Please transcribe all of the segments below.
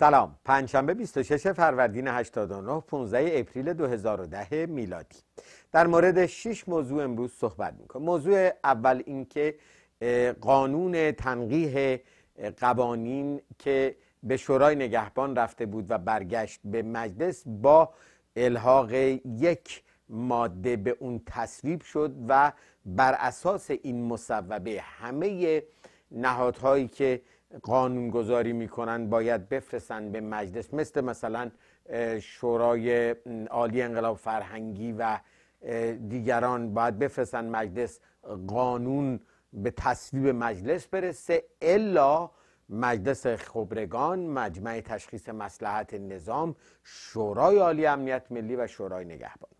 سلام پنجشنبه 26 فروردین 89 15 اپریل 2010 میلادی در مورد 6 موضوع امروز صحبت میکنم موضوع اول اینکه قانون تنقیح قوانین که به شورای نگهبان رفته بود و برگشت به مجلس با الحاق یک ماده به اون تصویب شد و بر اساس این مصوبه همه نهادهایی که قانون می میکنن باید بفرستن به مجلس مثل مثلا شورای عالی انقلاب فرهنگی و دیگران باید بفرستن مجلس قانون به تصویب مجلس برسه الا مجلس خبرگان مجمع تشخیص مسلحت نظام شورای عالی امنیت ملی و شورای نگهبان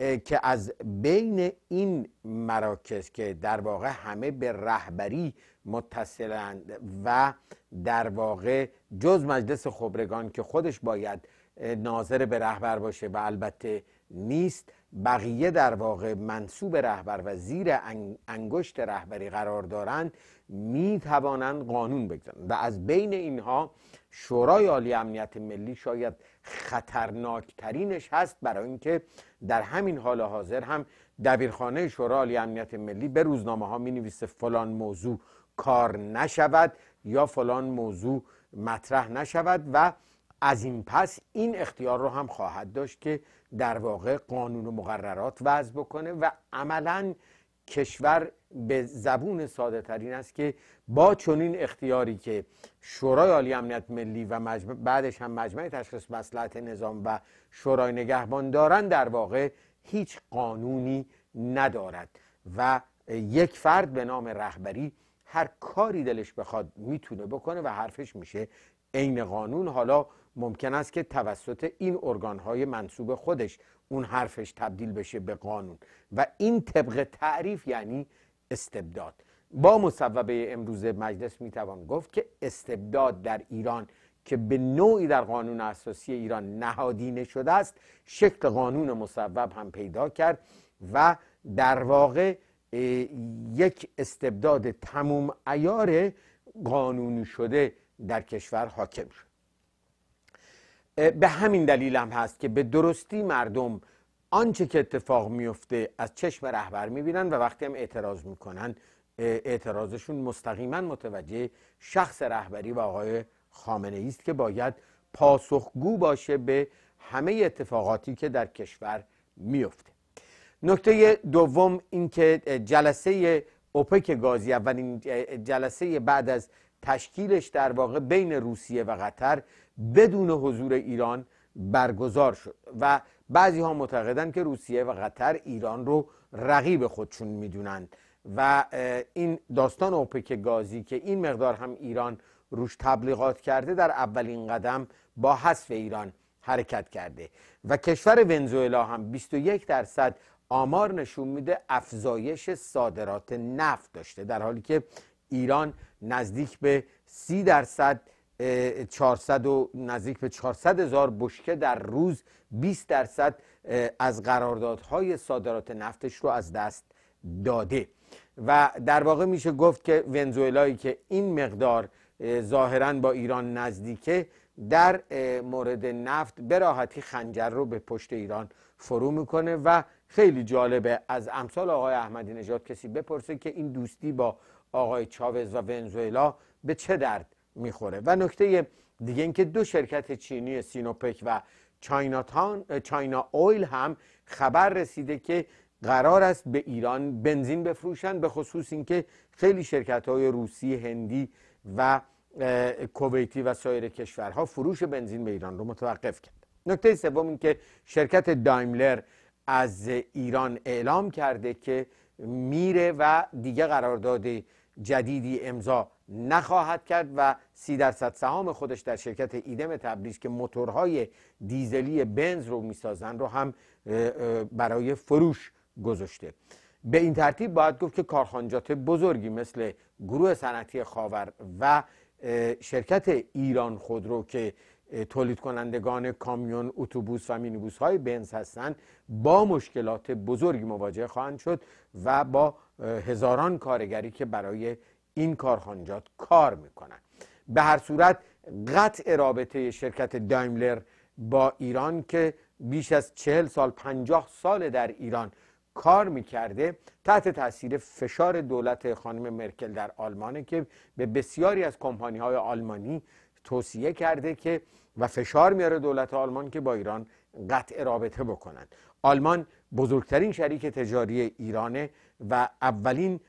که از بین این مراکز که در واقع همه به رهبری متصلند و در واقع جز مجلس خبرگان که خودش باید ناظر به رهبر باشه و البته نیست بقیه در واقع منصوب رهبر و زیر انگشت رهبری قرار دارند می توانند قانون بگذارند و از بین اینها شورای عالی امنیت ملی شاید خطرناکترینش هست برای اینکه در همین حال حاضر هم دبیرخانه شورای عالی امنیت ملی به روزنامه ها می نویسه فلان موضوع کار نشود یا فلان موضوع مطرح نشود و از این پس این اختیار رو هم خواهد داشت که در واقع قانون و مقررات وضع بکنه و عملا کشور به زبون ساده ترین است که با چنین اختیاری که شورای عالی امنیت ملی و مجمع بعدش هم مجمع تشخیص مسلحت نظام و شورای نگهبان دارن در واقع هیچ قانونی ندارد و یک فرد به نام رهبری هر کاری دلش بخواد میتونه بکنه و حرفش میشه عین قانون حالا ممکن است که توسط این های منصوب خودش اون حرفش تبدیل بشه به قانون و این طبق تعریف یعنی استبداد با مصوبه امروز مجلس میتوان گفت که استبداد در ایران که به نوعی در قانون اساسی ایران نهادینه شده است شکل قانون مصوب هم پیدا کرد و در واقع یک استبداد تموم ایار قانونی شده در کشور حاکم شد به همین دلیل هم هست که به درستی مردم آنچه که اتفاق میفته از چشم رهبر میبینن و وقتی هم اعتراض میکنن اعتراضشون مستقیما متوجه شخص رهبری و آقای خامنه است که باید پاسخگو باشه به همه اتفاقاتی که در کشور میفته نکته دوم اینکه جلسه اوپک گازی اولین جلسه بعد از تشکیلش در واقع بین روسیه و قطر بدون حضور ایران برگزار شد و بعضی ها معتقدند که روسیه و قطر ایران رو رقیب خودشون میدونند و این داستان اوپک گازی که این مقدار هم ایران روش تبلیغات کرده در اولین قدم با حذف ایران حرکت کرده و کشور ونزوئلا هم 21 درصد آمار نشون میده افزایش صادرات نفت داشته در حالی که ایران نزدیک به 30 درصد 400 و نزدیک به 400 هزار بشکه در روز 20 درصد از قراردادهای صادرات نفتش رو از دست داده و در واقع میشه گفت که ونزوئلایی که این مقدار ظاهرا با ایران نزدیکه در مورد نفت به راحتی خنجر رو به پشت ایران فرو میکنه و خیلی جالبه از امثال آقای احمدی نژاد کسی بپرسه که این دوستی با آقای چاوز و ونزوئلا به چه درد میخوره و نکته دیگه اینکه دو شرکت چینی سینوپک و چاینا, چاینا اویل هم خبر رسیده که قرار است به ایران بنزین بفروشند به خصوص اینکه خیلی شرکت های روسی، هندی و کویتی و سایر کشورها فروش بنزین به ایران رو متوقف کرد نکته سوم این که شرکت دایملر از ایران اعلام کرده که میره و دیگه قرارداد جدیدی امضا نخواهد کرد و سی درصد سهام خودش در شرکت ایدم تبریز که موتورهای دیزلی بنز رو میسازن رو هم برای فروش گذاشته به این ترتیب باید گفت که کارخانجات بزرگی مثل گروه صنعتی خاور و شرکت ایران خودرو که تولید کنندگان کامیون، اتوبوس و مینیبوس های بنز هستند با مشکلات بزرگی مواجه خواهند شد و با هزاران کارگری که برای این کارخانجات کار میکنن به هر صورت قطع رابطه شرکت دایملر با ایران که بیش از چهل سال پنجاه سال در ایران کار میکرده تحت تاثیر فشار دولت خانم مرکل در آلمانه که به بسیاری از کمپانی های آلمانی توصیه کرده که و فشار میاره دولت آلمان که با ایران قطع رابطه بکنند آلمان بزرگترین شریک تجاری ایرانه و اولین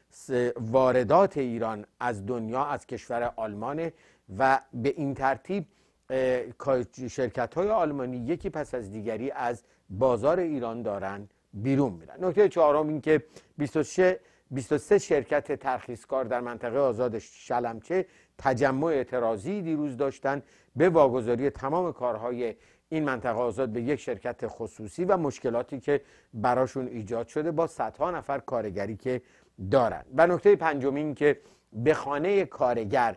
واردات ایران از دنیا از کشور آلمان و به این ترتیب شرکت های آلمانی یکی پس از دیگری از بازار ایران دارن بیرون میرن نکته چهارم این که 26 23 شرکت کار در منطقه آزاد شلمچه تجمع اعتراضی دیروز داشتن به واگذاری تمام کارهای این منطقه آزاد به یک شرکت خصوصی و مشکلاتی که براشون ایجاد شده با صدها نفر کارگری که دارند و نکته این که به خانه کارگر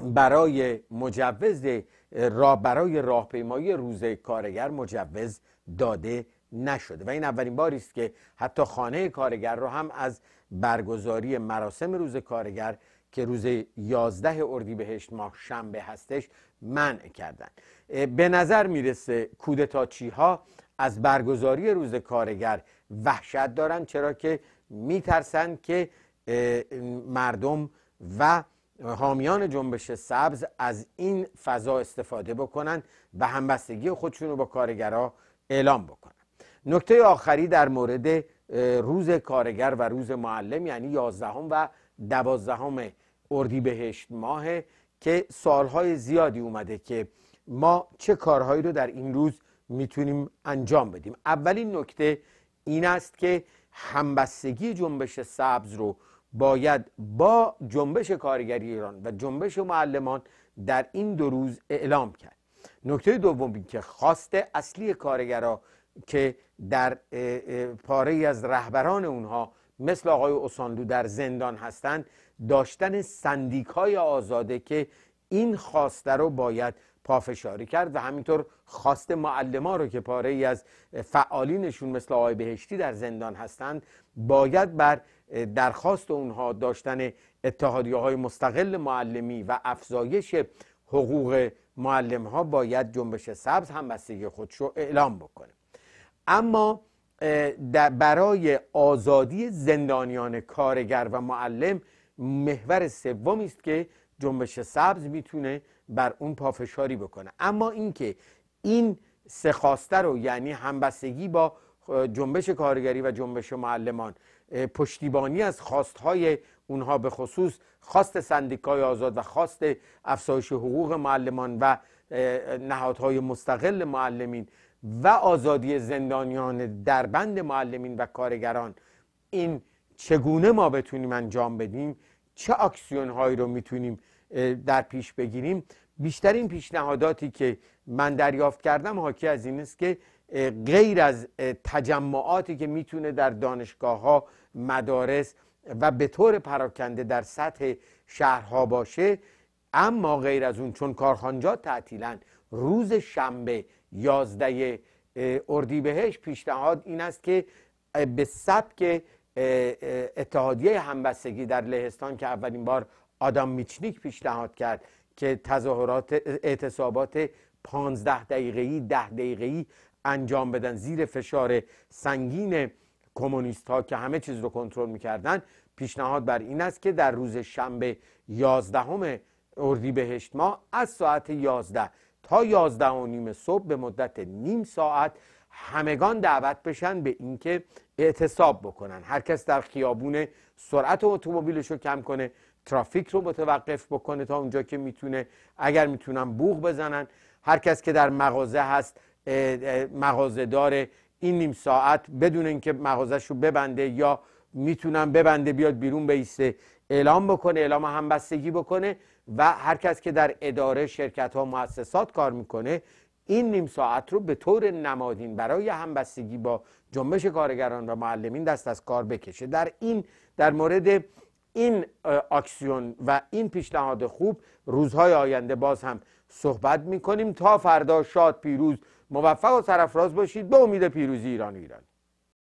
برای مجوز راه برای راهپیمایی روز کارگر مجوز داده نشده و این اولین باری است که حتی خانه کارگر رو هم از برگزاری مراسم روز کارگر که روز 11 اردیبهشت ماه شنبه هستش منع کردن به نظر میرسه کودتاچی ها از برگزاری روز کارگر وحشت دارن چرا که میترسند که مردم و حامیان جنبش سبز از این فضا استفاده بکنند و همبستگی خودشون رو با کارگرها اعلام بکنند نکته آخری در مورد روز کارگر و روز معلم یعنی یازدهم و دوازدهم اردیبهشت ماه که سالهای زیادی اومده که ما چه کارهایی رو در این روز میتونیم انجام بدیم اولین نکته این است که همبستگی جنبش سبز رو باید با جنبش کارگری ایران و جنبش معلمان در این دو روز اعلام کرد نکته دوم که خواست اصلی کارگرا که در پاره از رهبران اونها مثل آقای اسانلو در زندان هستند داشتن سندیکای آزاده که این خواسته رو باید پافشاری کرد و همینطور خواست ها رو که پاره ای از فعالینشون مثل آقای بهشتی در زندان هستند باید بر درخواست اونها داشتن اتحادیه های مستقل معلمی و افزایش حقوق معلم ها باید جنبش سبز هم بستگی خودش اعلام بکنه اما برای آزادی زندانیان کارگر و معلم محور سومی است که جنبش سبز میتونه بر اون پافشاری بکنه اما اینکه این سه رو یعنی همبستگی با جنبش کارگری و جنبش معلمان پشتیبانی از خواستهای اونها به خصوص خواست سندیکای آزاد و خواست افزایش حقوق معلمان و نهادهای مستقل معلمین و آزادی زندانیان در بند معلمین و کارگران این چگونه ما بتونیم انجام بدیم چه اکسیون هایی رو میتونیم در پیش بگیریم بیشترین پیشنهاداتی که من دریافت کردم حاکی از این است که غیر از تجمعاتی که میتونه در دانشگاه ها مدارس و به طور پراکنده در سطح شهرها باشه اما غیر از اون چون کارخانجا تعطیلن روز شنبه یازده اردیبهشت پیشنهاد این است که به سبک اتحادیه همبستگی در لهستان که اولین بار آدام میچنیک پیشنهاد کرد که تظاهرات اعتصابات 15 دقیقه‌ای 10 دقیقه‌ای انجام بدن زیر فشار سنگین کمونیست ها که همه چیز رو کنترل میکردن پیشنهاد بر این است که در روز شنبه 11 اردیبهشت ما از ساعت 11 تا 11 و نیم صبح به مدت نیم ساعت همگان دعوت بشن به اینکه اعتصاب بکنن هر کس در خیابون سرعت اتومبیلش رو کم کنه ترافیک رو متوقف بکنه تا اونجا که میتونه اگر میتونن بوغ بزنن هر کس که در مغازه هست مغازه داره این نیم ساعت بدون اینکه مغازش رو ببنده یا میتونن ببنده بیاد بیرون بیسته اعلام بکنه اعلام همبستگی بکنه و هر کس که در اداره شرکت ها مؤسسات کار میکنه این نیم ساعت رو به طور نمادین برای همبستگی با جنبش کارگران و معلمین دست از کار بکشه در این در مورد این اکسیون و این پیشنهاد خوب روزهای آینده باز هم صحبت میکنیم تا فردا شاد پیروز موفق و سرفراز باشید به امید پیروزی ایران ایران